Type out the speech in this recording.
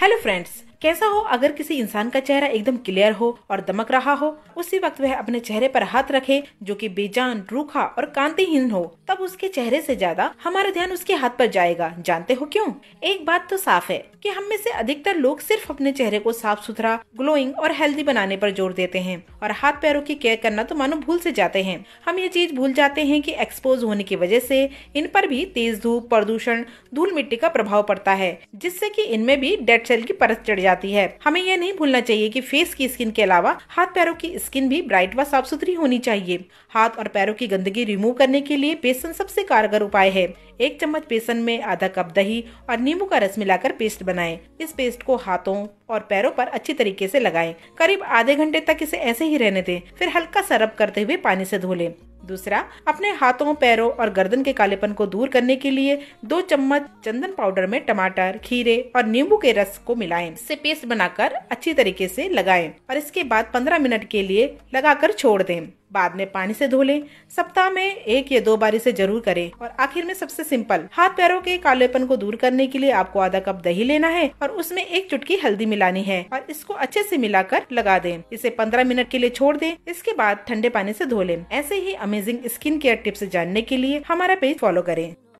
Hello friends, कैसा हो अगर किसी इंसान का चेहरा एकदम क्लियर हो और दमक रहा हो उसी वक्त वह अपने चेहरे पर हाथ रखे जो कि बेजान रूखा और कांतिहीन हो तब उसके चेहरे से ज्यादा हमारा ध्यान उसके हाथ पर जाएगा जानते हो क्यों एक बात तो साफ है कि हम में से अधिकतर लोग सिर्फ अपने चेहरे को साफ सुथरा ग्लोइंग और हेल्दी बनाने पर जोर देते हैं और हाथ पैरों की केयर करना तो मानो भूल से जाते हैं हम ये चीज भूल जाते हैं कि एक्सपोज होने की वजह से इन पर भी तेज धूप प्रदूषण धूल मिट्टी का प्रभाव पड़ता है जिससे कि इनमें भी डेड सेल की परत चढ़ जाती है हमें यह नहीं भूलना चाहिए कि फेस की स्किन के अलावा हाथ पैरों की स्किन भी ब्राइट व साफ सुथरी होनी चाहिए हाथ और पैरों की गंदगी रिमूव करने के लिए बेसन सबसे कारगर उपाय है एक चम्मच बेसन में आधा कप दही और नींबू का रस मिलाकर पेस्ट बनाएं। इस पेस्ट को हाथों और पैरों पर अच्छी तरीके से लगाएं। करीब आधे घंटे तक इसे ऐसे ही रहने दें फिर हल्का सरब करते हुए पानी से धो लें दूसरा अपने हाथों पैरों और गर्दन के कालेपन को दूर करने के लिए दो चम्मच चंदन पाउडर में टमाटर खीरे और नींबू के रस को मिलाएं इससे पेस्ट बनाकर अच्छी तरीके से लगाएं और इसके बाद 15 मिनट के लिए लगाकर छोड़ दें बाद में पानी से धो लें सप्ताह में एक या दो बार इसे जरूर करें और आखिर में सबसे सिंपल हाथ पैरों के कालेपन को दूर करने के लिए आपको आधा कप दही लेना है और उसमें एक चुटकी हल्दी मिलानी है और इसको अच्छे से मिलाकर लगा दें इसे 15 मिनट के लिए छोड़ दें इसके बाद ठंडे पानी से धो लें ऐसे ही अमेजिंग स्किन केयर टिप्स जानने के लिए हमारा पेज फॉलो करें